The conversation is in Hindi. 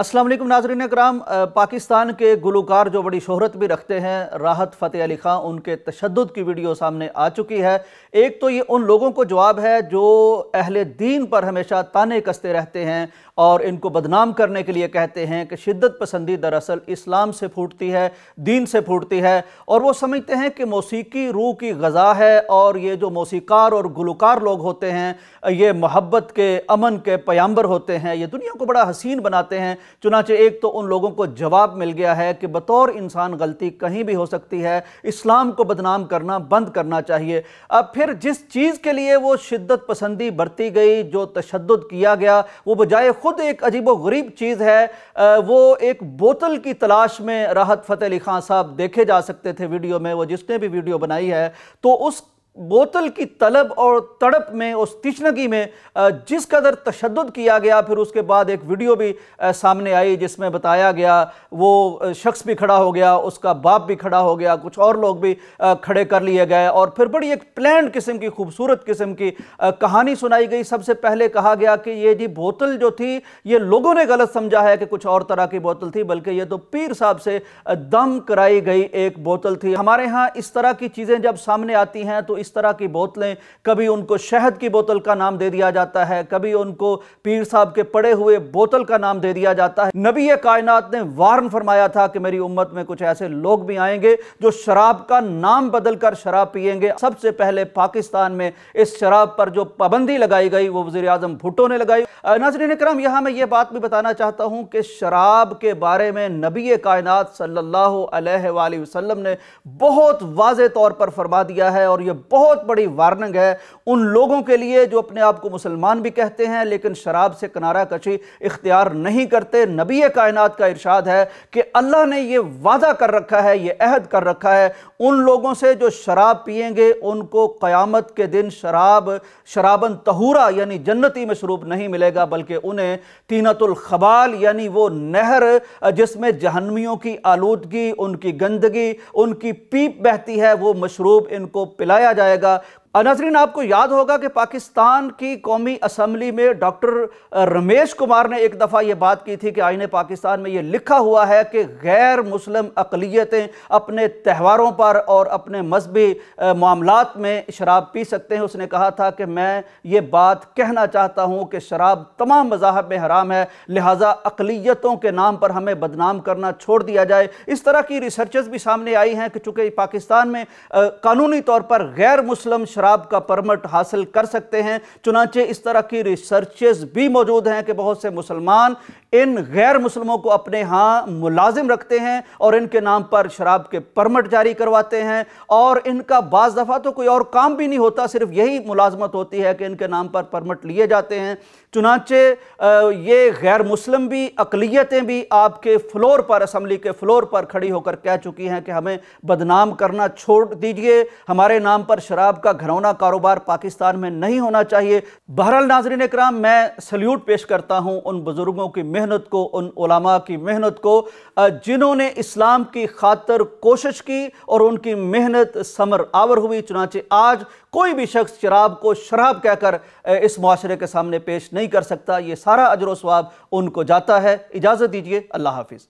अस्सलाम वालेकुम नाजरीन कराम पाकिस्तान के गुलकार जो बड़ी शोहरत भी रखते हैं राहत फ़तेह अली ख़ान उनके तशद की वीडियो सामने आ चुकी है एक तो ये उन लोगों को जवाब है जो अहल दीन पर हमेशा ताने कसते रहते हैं और इनको बदनाम करने के लिए कहते हैं कि शिद्दत पसंदी दरअसल इस्लाम से फूटती है दीन से फूटती है और वो समझते हैं कि मौसीकी रूह की गज़ा है और ये जो मौसीकार और गुलकार लोग होते हैं ये मोहब्बत के अमन के पयांबर होते हैं ये दुनिया को बड़ा हसीन बनाते हैं चुनाचे एक तो उन लोगों को जवाब मिल गया है कि बतौर इंसान गलती कहीं भी हो सकती है इस्लाम को बदनाम करना बंद करना चाहिए अब फिर जिस चीज़ के लिए वो शिद्दत पसंदी बरती गई जो तशद किया गया वो बजाय ख़ुद एक अजीब व गरीब चीज़ है वो एक बोतल की तलाश में राहत फ़तेह अली खान साहब देखे जा सकते थे वीडियो में वो जिसने भी वीडियो बनाई है तो उस बोतल की तलब और तड़प में उस तिशनगी में जिस कदर तशद किया गया फिर उसके बाद एक वीडियो भी सामने आई जिसमें बताया गया वो शख्स भी खड़ा हो गया उसका बाप भी खड़ा हो गया कुछ और लोग भी खड़े कर लिए गए और फिर बड़ी एक प्लान किस्म की खूबसूरत किस्म की कहानी सुनाई गई सबसे पहले कहा गया कि ये जी बोतल जो थी ये लोगों ने गलत समझा है कि कुछ और तरह की बोतल थी बल्कि ये तो पीर साहब से दम कराई गई एक बोतल थी हमारे यहाँ इस तरह की चीज़ें जब सामने आती हैं तो इस तरह की बोतलें कभी उनको शहद की बोतल का नाम दे दिया जाता है कभी उनको पीर साहब के पड़े हुए बोतल का नाम दे दिया जाता है नबी कायनात ने वारन फरमाया था कि मेरी उम्मत में कुछ ऐसे लोग भी आएंगे जो शराब का नाम बदल कर शराब पियेंगे सबसे पहले पाकिस्तान में इस शराब पर जो पाबंदी लगाई गई वो वजी अजम भुट्टो ने लगाई नाजरीन करम यहाँ मैं ये बात भी बताना चाहता हूँ कि शराब के बारे में नबी कायनात सल्लल्लाहु अलैहि वसल्लम ने बहुत वाज तौर पर फरमा दिया है और यह बहुत बड़ी वार्निंग है उन लोगों के लिए जो अपने आप को मुसलमान भी कहते हैं लेकिन शराब से किनारा कशी इख्तियार नहीं करते नबी कायनात का इरशाद है कि अल्लाह ने यह वादा कर रखा है यह अहद कर रखा है उन लोगों से जो शराब पियेंगे उनको क़यामत के दिन शराब शराबन तहूरा यानी जन्नती शुरू नहीं मिलेगा बल्कि उन्हें तीनतुल खबाल यानी वो नहर जिसमें जहनमियों की आलूदगी उनकी गंदगी उनकी पीप बहती है वो मशरूब इनको पिलाया जाएगा नाजरीन आपको याद होगा कि पाकिस्तान की कौमी असम्बली में डॉक्टर रमेश कुमार ने एक दफ़ा ये बात की थी कि आइन पाकिस्तान में ये लिखा हुआ है कि गैर मुस्लिम अकलीतें अपने त्यौहारों पर और अपने मजहबी मामलों में शराब पी सकते हैं उसने कहा था कि मैं ये बात कहना चाहता हूँ कि शराब तमाम मजाहब में हराम है लिहाजा अकलीतों के नाम पर हमें बदनाम करना छोड़ दिया जाए इस तरह की रिसर्चेज भी सामने आई हैं कि चूँकि पाकिस्तान में कानूनी तौर पर गैर मुस्लिम शराब का परमट हासिल कर सकते हैं चुनाचे इस तरह की रिसर्चेज भी मौजूद हैं कि बहुत से मुसलमान इन गैर मुसलमों को अपने यहाँ मुलाजिम रखते हैं और इनके नाम पर शराब के परमट जारी करवाते हैं और इनका बाज़ दफ़ा तो कोई और काम भी नहीं होता सिर्फ यही मुलाजमत होती है कि इनके नाम पर परमट लिए जाते हैं चुनाचे ये गैर मुस्लिम भी अकलीतें भी आपके फ्लोर पर असम्बली के फ्लोर पर खड़ी होकर कह चुकी हैं कि हमें बदनाम करना छोड़ दीजिए हमारे नाम पर शराब का घर घरौना कारोबार पाकिस्तान में नहीं होना चाहिए बहरहाल नाजरीन कराम मैं सल्यूट पेश करता हूँ उन बुज़ुर्गों की मेहनत को उन उलामा की मेहनत को जिन्होंने इस्लाम की खातर कोशिश की और उनकी मेहनत समर आवर हुई चुनाचे आज कोई भी शख्स शराब को शराब कहकर इस माशरे के सामने पेश नहीं कर सकता ये सारा अजर स्वाब उनको जाता है इजाज़त दीजिए अल्लाह हाफिज़